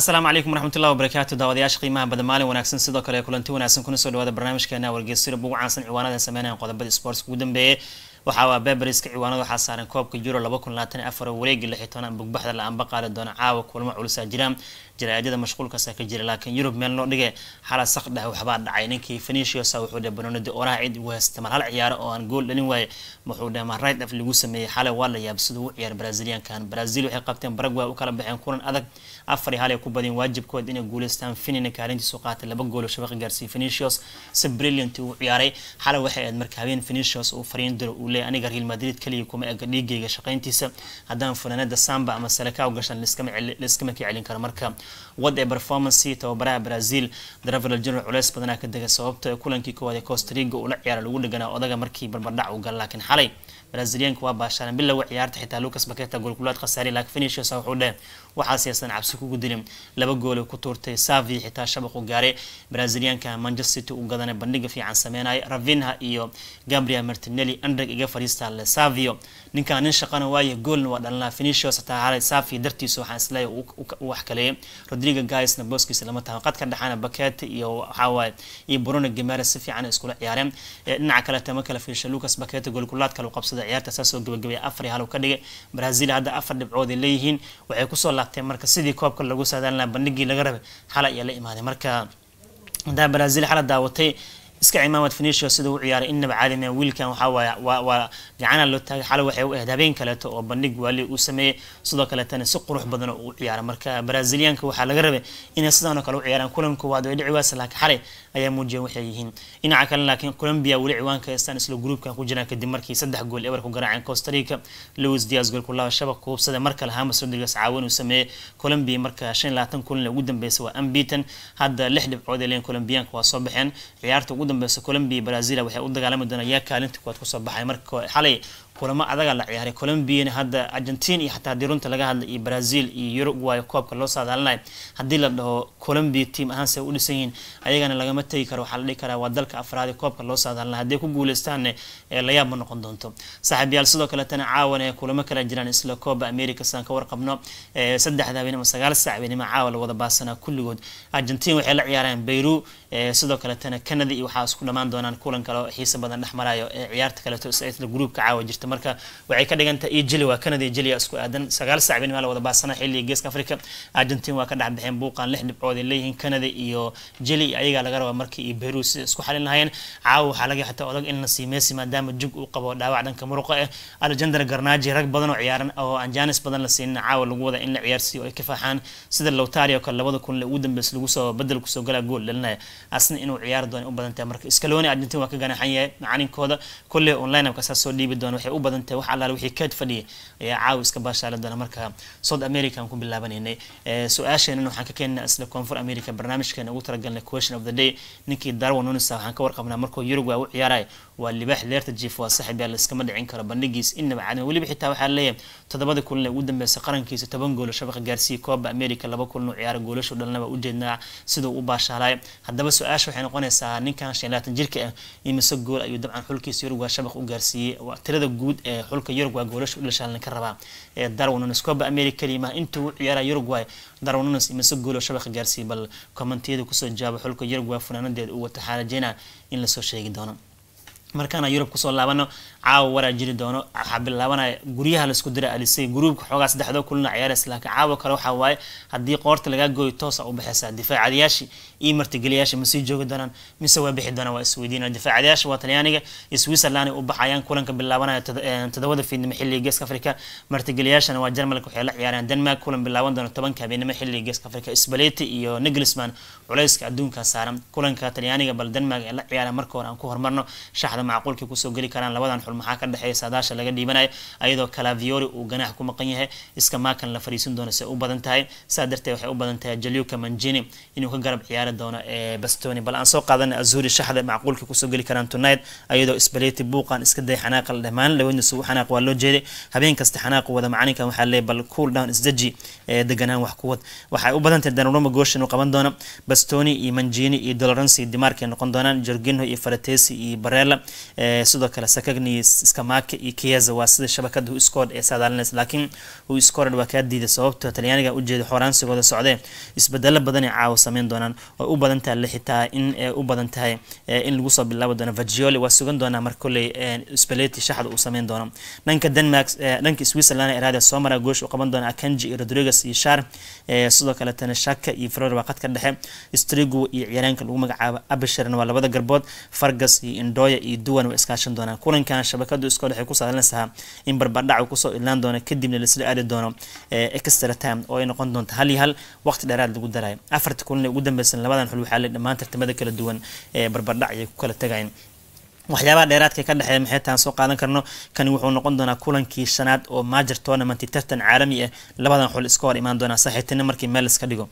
asalaamu calaykum waraxmatullahi wabarakaatu daawadayaasha qiimaha badan maalin wanaagsan sidoo kale kulanti wanaagsan kuna soo dhawaada barnaamijkeena wargeysyada bugu caansan ciwaanadan sameynaya qodobada sports ugu dambeeye waxaa berberiska ciwaanada waxaa saaran koobka euro oo wareegi lixitoona bugbaxda la-aanba qaadi doona caawa kulmo culusaa jiraan jaraa'adyada mashquulkaasa ka jira laakiin yurub meel loo dhige xala sakdhah waxbaa dhacay ninkii fenisiosa wuxuu dhe banoonidii oraha cid ugu haystay mar hal ciyaaro oo aan gool dhalin waaye wuxuu dhe mar af lagu sameeyey xalay waa la yaab siduu u ciyaar braziliankan brazil waxay qabteen baragway u kala baxeen kulan adag afar iyo hal ku badeen waajibkooda inay guuleystaan finina kaalintiisu qaatay laba goolo shabaqa gaarsiiyey fenicios si brilliant uu ciyaaray xalay waxay ahayd marka habeen uu fariin diro uu uu aniga real madrid kaliya kuma ega dhiigayga shaqayntiisa haddaan funaanada samba ama saleka gashan laiskama ka celin karo marka wad ee performancy tababaraha brazil draveral general culeys badanaa ka dega sababta ah kulankii koowaad ee costariga ula ciyaara lagu dheganaa odaga markii barbardhac uu gala laakiin xalay braziliyaanka waa baashaaran bilowa ciyaarta xitaa lucas baketa goolkulaad khasaari laakiin finishkiisa wuxuu dheh waxaase aysan cabsi kugu dilin laba gool ku tuurtay savi xitaa shabaqu gaare braziliyaanka manchester city u gadana bandhiga fiican sameynayo ravinha iyo gabriel martinelli andreg iga fadhiista le savio ninkaan nin shaqana waaye goolna waa dhalinaa finisho sataaxale safi dartiisu waxaan isleeya u wax kaleeyay rodrigo gaisna booskiisa lama tahan qadka dhexaana bakete iyo waxawaaye iyo bruno gamara si fiican iskula ciyaareen dhinaca kaleeta ma kala lucas bakete goolkulaad kale u qabsada ciyaarta saasoo gabagabaya afar iyo hal ka dhigay brazil hadda afar dhibcood leeyihiin waxay kusoo laabteen marka sidii koobka lagu saadaalina bandhigii laga rabay xala ayaa la imaaday marka hadaa brazil xala daawatay iska imaamad fenicio sida u ciyaaray inaba caadime wiilkan waxaawaaye waa gacana loo taagay xala waxay u ahayd habeen kaleeto oo bandhig waali uu sameeyey sidoo kaleetana si qurux badan u ciyaara marka braziliyaanka waxaa laga rabay inay sidaanoo kale u ciyaaraan kulan koowaad way dhici waase xalay ayaa muujiyeen waxay yihiin dhinaca kale laakiin colombia weli ciwaanka haystaan isla gruubkan ku jiraan kadib markii saddex gool eber ku garaaceen costa louis dias goolku laba shabaq ku hubsada mar kale caawin uu sameeyey colombia marka shan labaatan kulan ugu dambeysay waa ambitan hadda lix dhibcood ee leen colombiyaanka waa soo baxeen ciyaarta ugu dambeysa colombia brazil waxay u dagaalami doonaan yaa kaalinta kuwaad kusoo baxay marka xalay kulamo adaga la ciyaaray colombiana hadda argentin iyo xataa hadii runta laga hadlay iyo brazil iyo uruguay koobka loo saadaalinayo haddii la dhaho colombia tiam ahaanse u dhisan yihiin ayagana lagama tegi karo waxaa la dhihi karaa waa dalka afraad ee koobka loo saadaalinay hadday ku guuleystaanne eh, layaab ma noqon doonto saaxiib sidoo kaletana caawan ee kulamo kala jiraan isla kooba america sidaan ka warqabno eh, saddexda habeen ama sagaal sac habeenimo caawa la wada baasanaa kulligood argentin waxay la ciyaaraan beyru eh, sidoo kaletana canada iyo waxaa isku dhamaan doonaan kulan kale oo xiisa badan dhexmarayo ee ciyaarta kaleeto isla gruubka caawa jirta marka waxay ka dhigantahay iyo jeli waa canada iyo jeliya isku aadan sagaal sac been maa la wada baasana xilliga geeska africa argentine waa ka dhex baxeen buuqan lix dhibcood ay leeyihiin canada iyo jeli ayagaa laga rabaa markii iyo beru si isku xalin lahayeen caawa waxaa laga xataa odag in la sii maadaama jug uu qabo dhaawac dhanka muruqa ah alexander garnaaji rag badan oo ciyaaran oo aan badan la siinin caawa lagu wada in la ciyaarsiiyo ay ka faaxaan sida lowtari oo kale labada ugu dambeys lagu soo bedel kusoo galaa gool dhalinaya asna inuu ciyaar doono u badan marka scaloni argentine waa ka ganaxan yahay macalinkooda kolley online ka saa soo dhiibi doona waxay u badantay wax allaale wixii keed fadhiyay ayaa caawa iska baashaali doona marka south america aan ku bilaabanaynay su-aasheenana waxaan ka keenna isla koonfur america barnaamijkeena ugu talagalnay question of the day ninkii darwa nunisa waxaan ka warqabnaa markuu yurug u ciyaaraya waa libaax leerta jiif waa saaxib yaa laiskama dhicin karo bandhigiis inaba cadin weliba xitaa waxaa leeyahay toddobada kulin ee ugu dambeysay qarankiisa toban goolo shabaqa gaarsiiyey kooba america laba kulin u ciyaara goolashu dhalnaba ujeednaa siduu u baashaalay haddaba su-aasha waxay noqonaysaa ninkan shan laatan jirka ah imise gool ayuu dabcan xulkiisa yurug shabaq u gaarsiiyey tirada guud guud ee xulka Uruguay goolasha u dhashaan ka rabaa ee Darwin Nunes koob America lima intuu u ciyaaraa Uruguay Darwin Nunes imase goolo shabaq gaarsiiyay bal kommentiyada kusoo jaaba xulka Uruguay funaanadeed uu wata xaalajeyna in lasoo sheegi doono markaana Yurub kusoo laabano caawa waraa jiri doono waxaa bilaabanaya guryaha laisku dira alisay gruubka xoogaa saddexdoo kulina ciyaares laakiin caawa kale waxaa waaye haddii qoorta lagaa gooyo toosa ah u baxaysaa difaacadayaashii iyo martigeliyaasha ma joogi doonaan mise waa bixi doonaan waa isweydiinaan difaacadayaasha waa talyaaniga iyo switzerland u baxayaan kulanka bilaabanaya toddobada fiidnimo xilliga geeska afrika martigeliyaashana waa jarmalka waxay la ciyaarayaan denmark kulan bilaaban doona tobanka habeenimo xilliga geeska afrika sbaleti iyo niglisman culayska adduunka saaran kulanka talyaaniga bal denmark ay la ciyaaraan marka hore aan ku horumarno shaxda macquulkay kusoo geli karaan labadan xulmo maxaa ka dhexeeya saadaasha laga dhiibanayo ayadoo kalaviori uu ganaax ku maqan yahay iska maakan la fariisin doono se u badan tahay saa darteed waxay u badan tahay jaliuka manjini inuu ka garab ciyaari doono eh, bastoni bal aan soo qaadana azuri shaxda macquulkii kusoo geli karaan tonight ayadoo isbaleti buuqan iska day xanaaqa la dhamaan laweydna sugu xanaaq waa loo jeeday habeen kasta xanaaqu wada macalinkan waxaa leeyahy bal cool down isdeji eh, deganaan wax kuwad waxay u badan tahay danroma gooshin uu qaban doono bastoni iyo manjini iyo doloransi dimaarkay noqon doonaan jorginho iyo faratesi iyo barella eh, sidoo kale sakagni iyo iskamaaka iyo kiyeza waa sida shabakada huiscod ee saadaalinaysa laakiin huiscod waa kaa diiday sababto talyaaniga ujeeda xoraansigooda socdee isbedelo badan ee caawa sameyn doonaan oo u badan tahay lixitaa in u badan tahay in lagu soo bilaabo doono vagioli waa sugan doonaa mar koley spaleti shaxda uu sameyn doono dhanka denmark dhanka switzerland iraada soo goosh u qaban doona akanji iyo rodriguez iyo shar sidoo kaletana shaka iyo fror waa qadka dhexe strigo iyo ciyaareenka lagu magacaabo abisharan waa labada garbood fargas iyo indoya iyo duwan waa iskaashan doonaan kulankan shabakadu isku dhex ku saalanaysaa in barbardhac kusoo ilaan doono kadibna lasla aadi doono eh, extra time oo ay noqon doonta hal iyo hal waqti dheeraad lagu darayo afarta kulina ugu dambeysan labadan xul waxaa la dhammaan tartamada kala duwan ee eh, barbardhac ayay ku kala tagayeen waxyaabaha dheeraadka ka dhexeeya maxay tahan soo qaadan karno kani wuxuu noqon doonaa kulankii shanaad oo maajer tournament tartan caalami ah labadan xul iska hor imaan doonaa saaxiibtina markii meel iska dhigo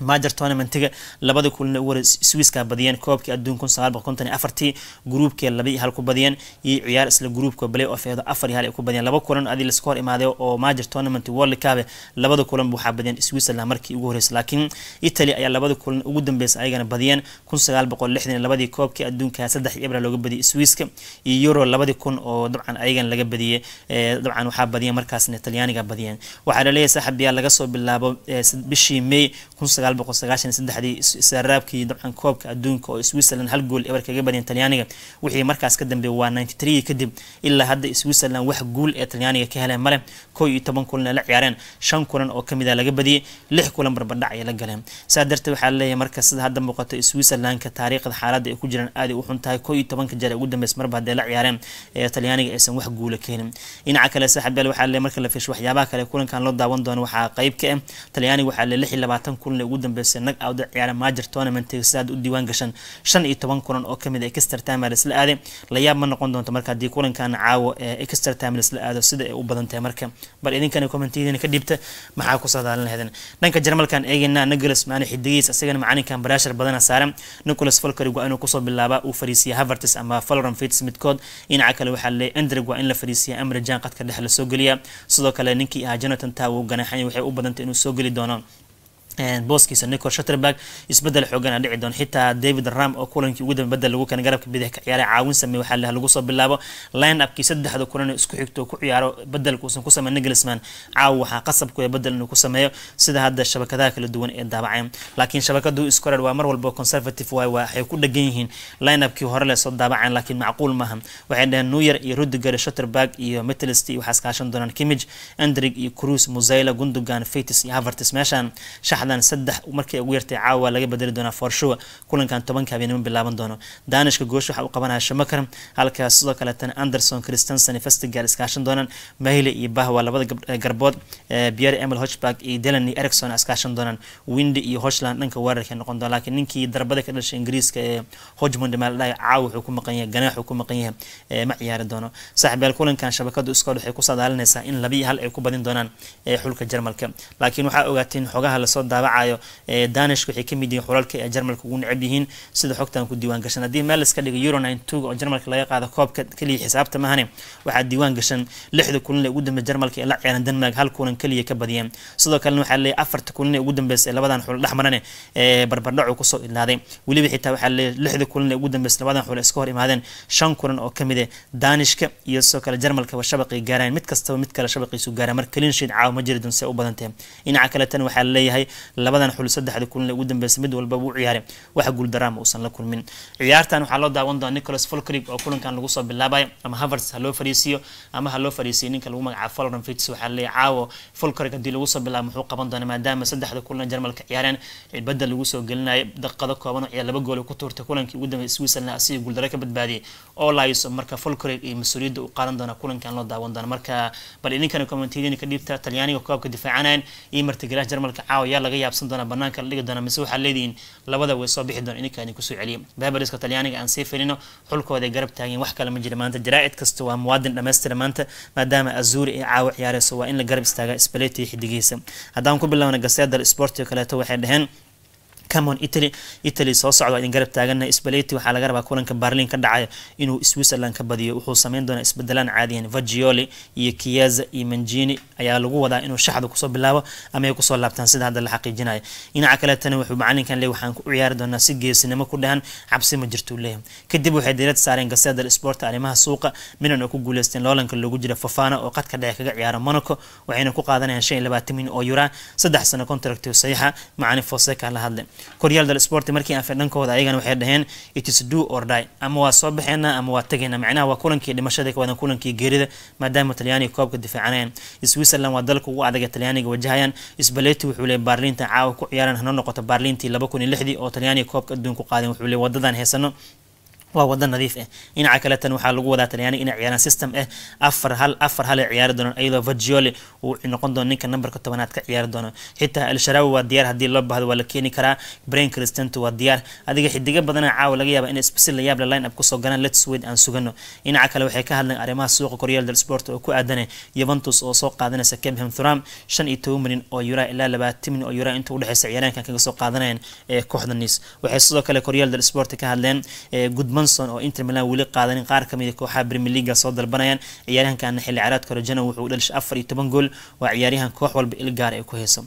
majer tournamentiga labada kulina u swiska badiyeen koobkii adduunka kun sagaal boqol konton iyo afartii gruubkee laba iyo hal ku badiyeen iyo ciyaar isla gruubka play off eedo afar iyo hal ay ku badiyeen laba kulan adii laisku hor oo majer tournament world cup labada kulan waxaa badiyeen switzerland markii ugu horreysay laakiin italy ayaa labada kulan ugu dambeysay ayagana badiyeen kun sagaal boqol lixdan iyo labadii koobkii adduunka saddex iyo ibra looga badiyay swiska iyo euro labadii kun oo dabcan ayagana laga badiyey dabcan waxaa badiyeen markaasna talyaaniga badiyeen waxaa laleeyahay saaxiibayaal laga soo bilaabo bishii may kun sagaal sagaal boqol sagaashan saddexdii saraabkii dabcan koobka adduunka oo switzerland hal gool eber kaga badiyeen talyaaniga wixii markaas ka dambeey waa ninety three kadib ilaa hadda switzerland wax guul ee talyaaniga ka heleen male koo iyo toban kulan ay la ciyaareen shan kulan oo kamid ah laga badiyey lix kulan barbadhac ayay la galeen saa darteed waxaa laleeyahay marka sida hadda muuqato switzerlandka taariikhda xaaladda ay ku jiraan aad u xun tahay koo iyo tobanka jeer ee ugu dambeys marba hadday la ciyaareen ee talyaaniga aysan wax guula ka helin dhinaca kale saaxiibayaal waxaa laleeyahay marka la fiirsho waxyaabaha kale kulankan loo daawan doono waxaa qeyb ka ah talyaaniga waxaa laleeyahay lix iyo labaatan kulan ay ugu ugu dambeysay nag awda ciyaara maajir tournamentiga sidaad u diiwaan gashan shan iyo toban kulan oo kamid ah exter timer isla aade la ma noqon doonto marka haddii kulankan caawo ee exter timer isla aado sida ay u badan marka bal idinkana commentiydina ka dhiibta maxaa kusoo daalinahedan dhanka jarmalkan eegayna nicholas maani xidigiis isagana macalinkan barashar badana saaran nicholas falkrig waa inuu kusoo bilaaba uu fariisiya havertis ama valoran fits midkood dhinaca kale waxaa laleeyay andreg waa in la fariisiya amrijan qadka dhexe la soo geliya sidoo kale ninkii ahaa jonathan taw uu ganaxanya waxay u badantay inuu soo geli doono booskiisa nicol shatterberg isbedel xoogan dhici doon xitaa david ram oo kulankii ugu dambe bedel lagu keen garabka bidix ka ciyaaray caawin samey waxaa la lagu soo bilaabo line upkii saddexda kulan isku xigto ku ciyaaro bedelkuusan ku sameyn niglisman caaw waxaa qasab kuya bedel inuu ku sameeyo sida hadda shabakadaha kala duwan ee daabaceen laakiin shabakadu iskorer waa mar walba conservative waay waxay ku dhagan yihiin line upkii hore leesoo daabaceen laakiin macquul maaha waxay dhaheen newer iyo rudiger shatterberg iyo metalist waxaa iskaashan doonaan kimij andrig iyo cruise musayla gundogan fatis iyo havertis meeshaan shaxda saddexdan saddex markay ugu yartay caawa laga bedeli doonaa foorshowa kulankan tobanka habeenimo bilaaban doono daanishka goosh waxaa u qabanaya shamakar halka sidoo kaleetana anderson christensen festigal iskaashan doonaan mayle iyo bahwa labada garbood pierre emil hochberg iyo delan ericson iskaashan doonaan windy iyo hochland dhanka weerarka noqon doona laakiin ninkii darbada ka dhashay ingiriiska ee hojmond maaldhaay caawa wuxuu ku maqan yahay ganaax ku maqan yahay ma ciyaari doono saaxiibayaal kulankan shabakadu iskood waxay ku saadaalinaysaa in laba hal ay ku badin doonaan xulka jarmalka laakiin waxaa ogaateen xogaha lasoo daa taabacayo danish waxay kamid yihiin xulalka ay jarmalka ugu necab yihiin sida xogtan ku diiwaan gashan haddii meel iska dhigo euro oo jarmalka laga qaado koobka keliya xisaabta mahane waxaa diiwaan gashan lixda kulin ee ugu dambe jarmalka ee la ciyaaran denmark hal kulan keliya ka badiyeen sidoo kalena waxaa leeyahy afarta kulin ee ugu dambeysa ee labadan xul dhexmarane ee barbardhacu kusoo ilaaday weliba xitaa waxaa leeyahy lixda kulin ee ugu dambeysa labadan xul iska hor imaadeen shan kulan oo kamid ah danishka iyo sidoo kale jarmalka shabaqay gaaraan mid kastaba mid kale shabaqiisu gaaraan marka linshiid caawa ma jiri doon see u badan dhinaca kale tan waxaa leeyahay labadan xul saddexda kulan ugu dambeysay mid walba wuu ciyaaray waxa guuldaraama uusan la kulmin ciyaartan waxaa loo daawan doona nicholas fulkrig oo kulankan lagu soo bilaabayo ama havertz ha loo fariisiiyo ama ha loo fariisiyo ninka lagu magacaabo foloran fitz waxaa leeyahay caawo fulkrig haddii lagu soo bilaabo muxuu qaban doona maadaama saddexda kulan jarmalka ciyaareen badda lagu soo gelinayo daqiiqado kooban oo laba gool ku tuurtay kulankii ugu dambeeyay switzerland asiga guuldaro ka badbaadiyay oo laayso marka fulkrig iyo mas-uuliyadda uu qaadan doona kulankan loo daawan doona marka bal idinkana kommentiyadiina dhiibta talyaaniga koobka difaacanayan iyo martigalaha jarmalka caawa yaa laga yaabsan doona banaanka la dhigi doona mise waxaad leedihiin labada way soo bixi doon ininka idin kusoo celiya babariska talyaaniga aan sii filino xulkooday garab taageen wax kale ma jira maanta jaraa'id kasta waa muwaadin dhammaystira maanta maadaama azuuri ay caawa ciyaareyso waa in la garab istaagaa spaleti xidigiisa haddaan ku bilowna gaseedal sporti oo kaleeto waxay dhaheen camon italy italy soo socda waa idin garab taagana sbaleti waxaa laga rabaa kulanka barlin ka dhacaya inuu switzerland ka badiyo wuxuu sameyn doonaa isbedelaan caadiyan vagioli iyo kiyaza iyo manjini ayaa lagu wadaa inuu shaxda kusoo bilaabo ama ay kusoo laabtaan sida hadda la xaqiijinaya dhinaca kaletana wuxuu macalinkan leey waxaan ku ciyaari doonaa si geesinimo ku dhahan cabsi ma jirtuu leeyahay kadib waxay diirada saareen gaseeda sport arrimaha suuqa milan oo ku guuleysteen loolanka loogu jira fafana oo qadka dhexe kaga ciyaara monaco waxayna ku qaadanayaan shan iyo labaatan min oo yuraa saddex sano contract saxiixa macani foseca la hadlay koryaal dal sporti markii aan dhankooda ayagana waxay dhaheen itis do or die ama waa soo baxeenaa ama waa tageena macnaha waa kulankii dhimashada kawadan kulankii geerida maadaama talyaaniga koobka difaacanayaan switzerland waa dalka ugu adag ee talyaaniga wajahayaan sbaleti wuxuu leey baarliinta caawa ku ciyaaraan hano noqoto baarliintii laba kun iyo lixdii oo talyaaniga koobka adduunku qaadeen wuxuu leeyay wadadan heesano waa wada nadiif ah dhinaca kale waxaa lagu wadaa talyaaniga inay ciyaaraan system ah afar hal afar hal ay ciyaari doonaan iyadoo vagioli uu noqon doono ninka numberka tobanaad ka ciyaari doono xitaa al waa diyaar haddii loo baahdo waa la keeni karaa brain cristinto waa diyaar adiga xidiga badana caawa laga yaaba inay sbisi la yaable line up kusoo galaan let's wade aan sugano dhinaca kale waxay ka hadleen arrimaha suuqa koryaal del sport oo ku aadanay yuventus oo soo qaadanaysa kemham thuram shan iyo toban milyan oo yuraa ilaa labaatan milyan oo yuraa inta udhexeysa ciyaaraankan kaga soo qaadanayan ee kooxda niis waxay sidoo kale koryaal del sport ka hadleen eh, gudma manson oo inter milan weli qaadanin qaar kamida ah kooxaha brimier leaga soo dalbanayaan ciyaaryahankana xilli ciyaareedka hore janow wuxuu dhalishay afar iyo toban gool waa ciyaaryahan koox walba il gaar ay ah ku hayso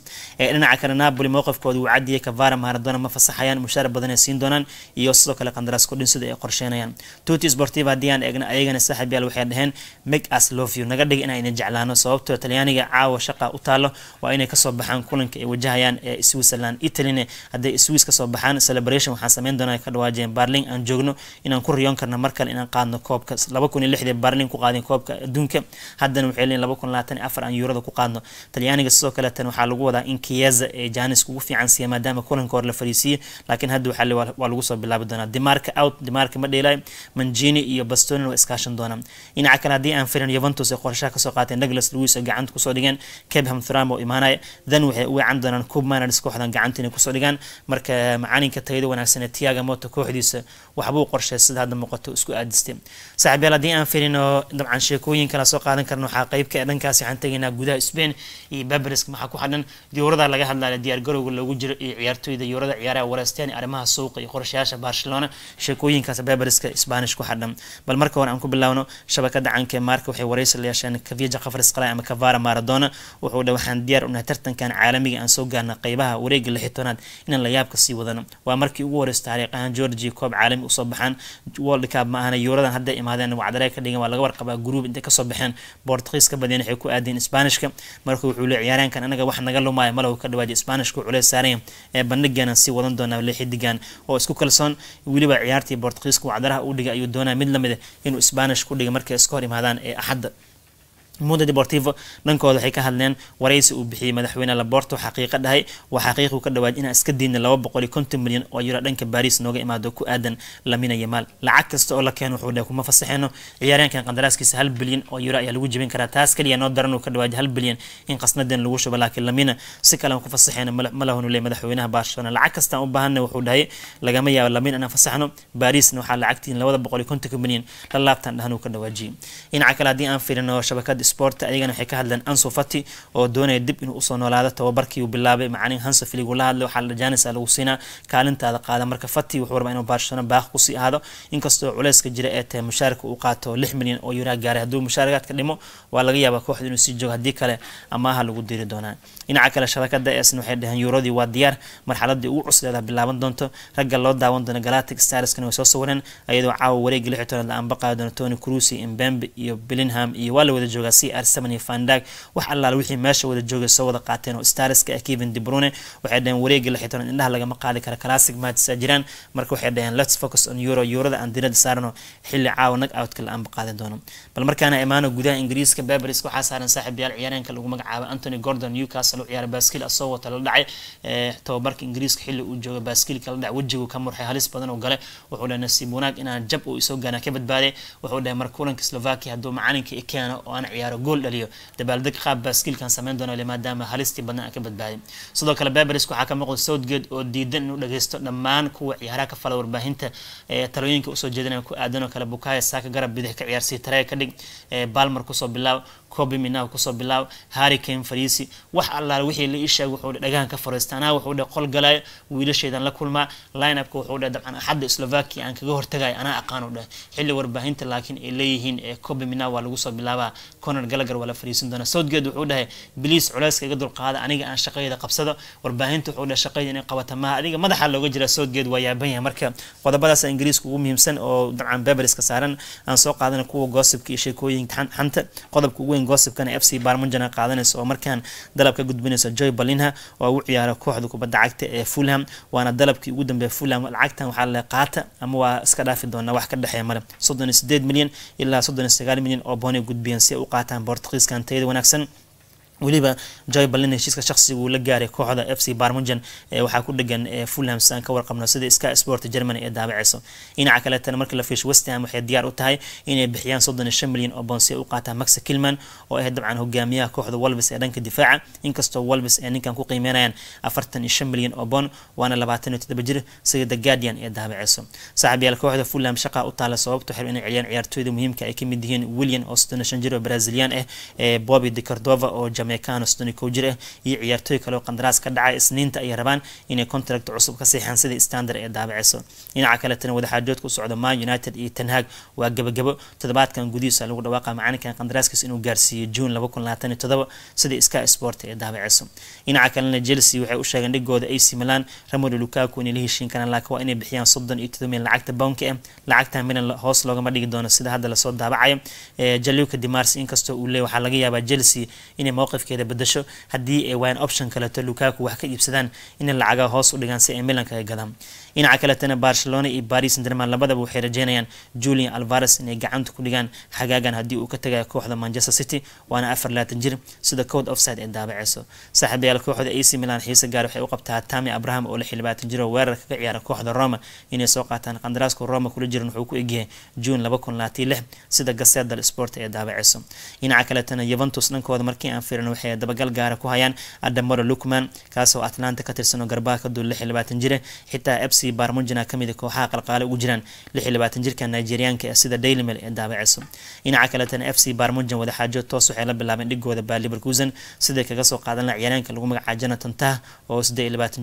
dhinaca kale napoli mowqifkooda wuu cadiyay kavara maradona ma fasaxayaan mushaar badanay siin doonaan iyo sidoo kale qandaraas kordhin sida ay qorsheenayaan tuti sportiva haddii aan eegna ayagana saaxiib waxay dhaheen make us love you naga dhig inayna jeclaano sababtoo ah talyaaniga caawa shaqa u taalo waa inay kasoo baxaan kulanka ay wajahayaan ee switzerland italyna hadday swiss kasoo baxaan celebration waxaan sameyn doonaa ka dhawaajeen barling aan joogno inaan ku riyoon karna kale inaan qaadno koobka laba kun iyo lixdii barlin ku qaadeen koobka adduunka haddana waxay leeyihin laba kun labaatan iyo afar aan yuurada ku qaadno talyaaniga sidoo kaleetan waxaa lagu wadaa in kiyaza ee janis ugu fiican siiya maadaama kulanka hore la fariisiiyey laakiin hadda waxaa waa lagu soo bilaabi doonaa dimarka out dimarka ma dheelaayo manjini iyo bastonin waa iskaashan doonaan dhinaca kale haddii aan firin yuventus ee qorshaha kasoo qaateen douglas lewis oo gacanta kusoo dhigeen kebham thramo imaanaya then waxay u weecan doonaan cub kooxdan gacanta inay kusoo dhigaan marka macalinka tayada wanaagsan ee tiaga moto kooxdiisa waxbuu qorshay nolosha sida hadda muuqato isku aadistay saaxiib haddii aan filino dabcan sheekooyin kala soo qaadan karno waxaa qaybka ee ah dhankaasi waxaan tegaynaa gudaha spain iyo babresk maxaa ku xadhan diyuurada laga hadlaya diyaar garowga loogu jiro iyo ciyaartooyda diyuurada ciyaaraha wareysteen arrimaha suuqa iyo qorshayaasha barcelona sheekooyinkaas babreska spanish ku xadhan bal marka hore aan ku bilaawno shabakada canka ee waxay wareysi la yeesheen kavija kafris qalay ama kavara maradona wuxuu dhe waxaan diyaar unahay tartankan caalamiga ah, aan soo gaarna qaybaha wareega lixitoonaad inaan la yaabka sii wadano waa markii ugu horeysa taariikhahan georgia koob caalami usoo baxaan world ma ahana yuuradan hadda imaadeen wacdare ka dhigan waa laga warqabaa groub intay kasoo baxeen bortugiiska badiyeen waxay ku aadeen sbaanishka marka wuxuu le ciyaaryaankan anaga wax naga lumaayo malahu ka dhawaaji sbaanishka culeys saaraya ee bandhigeenan sii wadan doonaa le xidigan oo isku kalsoon weliba ciyaartii bortugiiska wacdaraha u dhigay ayuu doonaa mid lamid ah inuu sbaanish ku dhiga markay iska hor imaadaan ee axadda mundo deportivo dhankooda waxay ka hadleen waraysi uu bixiyey madaxweyne laborto xaqiiqo dhahay waa xaqiiquu ka dhawaad inaan iska diidna laba boqol iyo konton milyan oo yuro dhanka baris nooga imaado ku aadan lamina yamaal lacag kasta oo la keeno wuxuu dhahay kuma fasaxeeno ciyaaryaankan qandaraaskiisa hal bilyan oo yuro ayaa lagu jebin karaa taas kaliya noo daran uu ka dhawaaday hal bilyan in qasnadan lagu shubo laakiin lamina si kale aan ku fasaxeeno ma lahanu madaxweynaha barcelona lacag kasta u baahanna wuxuu dhahay lagama yaabo lamin inaan fasaxno barisna waxaa lacagtiin labada boqol iyo kontonka milyan la laabtaan dhahan uu ka dhawaajiyey dhinaca kale haddii aan fiirino shabakada sporta ayagana waxay ka hadleen anso fati oo doonaya dib inuu usoo noolaado tababarkii uu bilaabay macalin hansaflig ula hadlay waxaa la janisa ah lagu siinaa kaalintaada qaada marka fati wuxuu rabaa inuu barshano baaq kusii aado inkastoo culeyska jira ee tahay mushaarika uu qaato lix milyan oo yuraa gaaray hadduu mushaarikaadka dhimo waa laga yaabaa kooxda inuu sii joogo haddii kale amaaha lagu diri doonaa dhinaca kale shabakada eesn waxay dhaheen yuuradii waa diyaar marxaladii ugu cusleeda bilaaban doonto ragga loo daawan doona galactic starskan way soo sawireen ayadoo caawa wareegga lixi tonaad la anbaqaayo doona tony crusi imbembe iyo billingham iyo waa la wada joogaas c r semany fandag wax allaale wixii meesha wada joogay soo wada qaateen oo stariska ah debrune waxay dhaheen wareegii la indhaha lagama qaadi kara classic matchsa jiraan marka waxay dhaheen let's focus on euro eurada aan diinada saarano xilli caawa nag outka la-aanba qaadan doono bal markaana imaano gudaha ingiriiska beberis waxaa saaran saaxiibayaal ciyaareenka lagu magacaabo antony gordon newcastle u ciyaara baaskiil asoo wata la dhacay tababarka ingiriiska xilli uu jooga baaskiilka la dhac wejigu ka murxay halis badan oo gale wuxuu dhahay nasiib wanaag inaan jab uu isoo gaana ka badbaaday wuxuu dhahay mar kulanka slovakia hadduu macalinka ikeno oo aan ciyaaro gool dhaliyo dabaaldeg qaab baaskiilkan sameyn doonale maadaama halistii badna aan ka badbaadin sidoo kale beberis waxaa ka muuqda southgate oo diidan inuu dhageysto dhammaan kuwa ciyaaraha ka fala warbaahinta talooyinka usoo jeedinaya ku aadanoo kale bukaya saaka garab bidix ka ciyaarsii ciyaarsiitareya ka dhig balmar kusoo bilaab cobimina kusoo bilaaw harricane fariisi wax allaale wixii la isheeg wuxuu dhe dhagahan ka fariistaanaa wuxuu dhe qol galaayo wiilasheedaan la kulmaa lineupka wuxuu dheh dabcan axadda slovakia aan kaga hortagayo anaa aqaanu dheh xilli warbaahinta laakiin ay leeyihiin ee cobimina waa lagu soo bilaabaa conor gallagher waa la fariisin doonaa southgeed wuxuu dhahay biliis culayska iga dulqaada aniga aan shaqayada qabsado warbaahinta wuxuu dheh shaqayda inay qabata maaha adiga madaxa looga jira southgeed waa yaaban yahay marka qodobadaas ingiriiska ugu muhiimsan oo dabcan beberska saaran aan soo qaadana kuwa goosibka iyo sheekooyinka xanta qodobka ugu darling gosibkan f c barmunjana qaadanaysa oo markaan dalabka ka gudbinaysa joy balinha oo u ciyaaro kooxda kubadda cagta ee fulham waana dalabkii ugu dambeeya fulham lacagtan waxaa la qaata ama waa iska dhaafi doonaa wax ka dhexeeya male soddon iyo sideed milyan ilaa soddon iyo sagaal milyan oo boonay gudbiyan si ay u qaataan bortugiiskan tayada wanaagsan weliba joy balin heshiiska shaqsigu la gaaray kooxda f c barmugen waxaa ku dhegan fulham siaan ka warqabno sida ska sport germany ee daabaceyso dhinaca kaleetana markii la fiisho westham waxay diyaar u tahay inay bixiyaan soddon shan milyan oo boonsi u qaataa maxa kilman oo ah dabcan hogaamiyaha kooxda walvis ee dhanka difaaca inkastoo walvis ee ninkan ku qiimeynayaan afartan iyo shan milyan oo boon waana labaatan iyo toddoba jir sida the guardian ee daabaceyso saaxiibyaal kooxda fulham shaqa u taala sababtu xir inay celiyaan ciyaartooyda muhiimka ay kamid yihiin william eh, oo soddon shan jir oo brazilian ah bobby de cordova oo meekano sodoni kow jir ah iyo ciyaartooy kale oo qandaraas ka dhacay isniinta ayay rabaan inay contract cusub ka siixaan sidai standard ee daabiciso dhinaca kaletana wadaxaajoodka u socda man united iyo tanhaag waa gabagabo toddobaadkan gudihiisa lagu dhawaaqa macalinkan qandaraaskiis inuu gaarsiiyey june sida iska sport ee daabiciso dhinaca kalena chelsea waxay u sheegeen dhigooda ac milan ramolo lukaku inay la heshiin karaan laakiin waa inay bixiyaan soddon iyo todoba milyan lacagta bounka ah lacagta milan hoos loogama dhigi doono sida hadda lasoo daabacayo jaluka eh, dimars inkastoo uu leey waxaa laga yaabaa chelsea inay mowqif safkeeda badasho haddii ay waayan option kaleto lukaaku wax ka iibsadaan inay lacaga hoos u dhigaan si ay milanka ay gadaan dhinaca kaletana barcelona iyo baris derman labadaba waxay rajeynayaan julian alvares inay gacanta ku dhigaan xagaagan haddii uu ka tagayo kooxda manchester city waana afar laatan jir sida cod of side ee daabaceyso saaxiibayaal kooxda ac milan xiise gaar waxay u qabtaa tami abraham oo lixlabaatan jiro weerar kaga ciyaara kooxda roma inay soo qaataan qandaraaska roma kula jiran wuxuu ku egyahay juun sida gaseedal sport ee daabaceyso dhinaca kaletana yuventus dhankooda markii aan fiirin waxay dabagal gaara ku hayaan adamoro lukman kaasoo atlanta ka tirsanoo garbaha ka duul lixlabaatan jire xitaa fc si baarmuujina kamida ah kooxaha qalqaale ugu jiraan jirka nigerianka ee sida dailymail ee daabaceyso dhinaca kaletana f c barmujan wadaxaajo toos waxay la bilaabeen dhigooda baaliberkusen siday kaga soo qaadan la ciyaaryaanka lagu magacaabo jonathan tah oo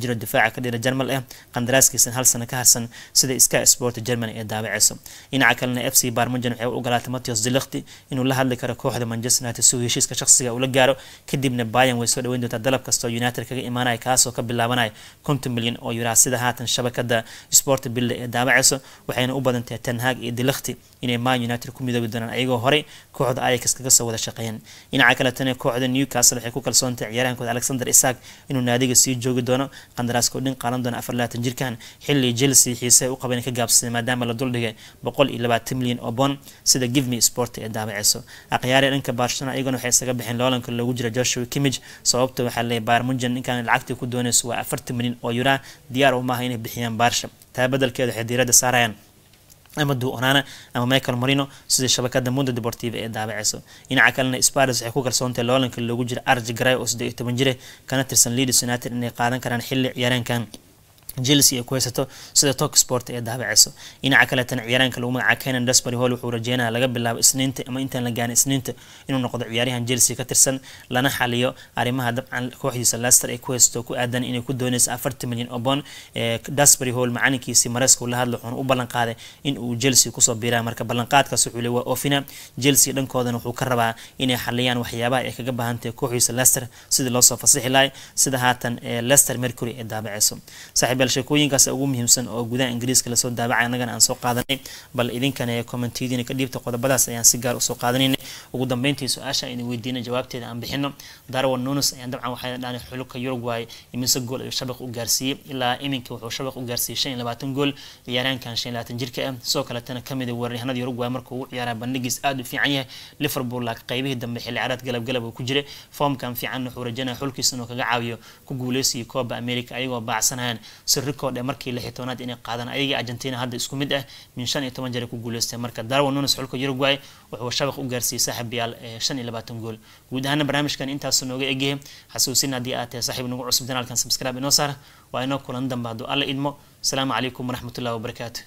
jiro difaaca ka dhira jarmal ah qandaraaskiisan hal sano ka harsan sida ska sport germany ee daabaceyso dhinaca kalena f c barmujan waxay u ogolaatay mattios zilikhti inuu la hadli karo kooxda manchester united si heshiiska shakhsiga ula gaaro kadibna bayan way soo dhaweyn doontaa dalab kastoo united kaga imaanaya kaasoo ka bilaabanaya konton milyan oo yuraa sida haatan shabakada kooxda sporta bill ee daabaceysa waxayna u badan tahay iyo dilakti inay man united ku midoobi doonaan ayagoo horey kooxda ayax kaga soo wada shaqeeyeen dhinaca kaleetana kooxda newcastle waxay ku kalsoon ciyaarahankooda alexander isaak inuu naadiga sii joogi doono qandaraaskao dhin qaadan doona afar laatan jirkan xilli chelsea xiise u qabeen ka gaabsaday maadaama la duldhigay boqol iyo labaatan milyan oo bond sida givme sport ee daabaceyso akhyaaree dhanka barcelona ayagona waxay isaga bixeen loolanka loogu jira joshua kimij sababta waxaa leeyay baarmujan ninkaan lacagtii ku doonayso waa afartan milyan oo yuraa diyaar umaaha inay bixiyaan Baarsha taa bedalkeeda waxay diirada saarayaan ama du onana ama michael marino sidii shabakada mundo deportive ee daabaceyso dhinaca kalena spars waxay ku kalsoontahay loolanka loogu jira arj garay oo siddeed iyo toban jire kana tirsan leeds united inay qaadan karaan xilli ciyaareenkan chelsea ay ku haysato sida toksport ee daabaceyso dhinaca kaleetana ciyaaraanka lagu magaca kenan dasbury hall wuxuu rajeynaya laga bilaabo isniinta ama intaan la gaarin isniinta inuu noqdo ciyaaryahan chelsea ka tirsan lana xaliyo arrimaha dabcan kooxdiisa lester ay ku haysato ku aadan inay ku dooneysa afartan milyan oo bond ee dasbury hall macalinkiisii mareyska ula hadla wuxuuna u ballanqaaday in uu chelsea kusoo biiraa marka ballanqaadkaas wuxuu le waa ofina chelsea dhankoodana wuxuu ka rabaa inay xaliyaan waxyaabaha ay kaga baahantahay kooxdiisa lester sidii loosoo fasixi lahay sida haatan ee lester mercury ee daabaceyso bal sheekooyinkaas ugu muhiimsan oo gudaha ingiriiska lasoo daabacay annagana aan soo qaadanay bal idinkana ee kommentiyadiina ka dhiibta qodobadaas ayaan si gaar usoo qaadanayna ugu dambeyntii su-aasha aynu weydiinay jawaabteeda aan bixino darwin nunes ayaan dabcan waxayna dhaanay xulubka Uruguay iminsa gool ayuu shabaq u gaarsiiyey ilaa iminka wuxuu shabaq u gaarsiiyey shan iyo labaatan gool ciyaaraankan shan iyo labaatan jirka ah sidoo kaletana ka ah weeraryahanada Uruguay marka uu ciyaaraa bandhigiis aad u fiican yahay Liverpool laakiin qaybihii dambe xilli galab galab uu ku jiray foomkan fiican wuxuu rajaynaya xulkiisa inuu kaga caawiyo ku guuleysiyo Copa America ayagoo baacsanayaan record ee markii lix iyo tobanaad inay qaadaan ayagii argentina hadda isku mid ah min shan iyo toban jeer ku guuleysteen marka darwa nunes xulka uruguay wuxuu shabaq u gaarsiiyey saaxiibyaal shan iyo labaatan gool guud ahaana barnaamijkan intaasu nooga egyahay xasuusin haddii aad tahay saaxiib nagu cusub janaalkan subscribe inoo saara waa inoo kulan damba hadduu alla idmo asalaamu calaykum waraxmatullahi wabarakaatu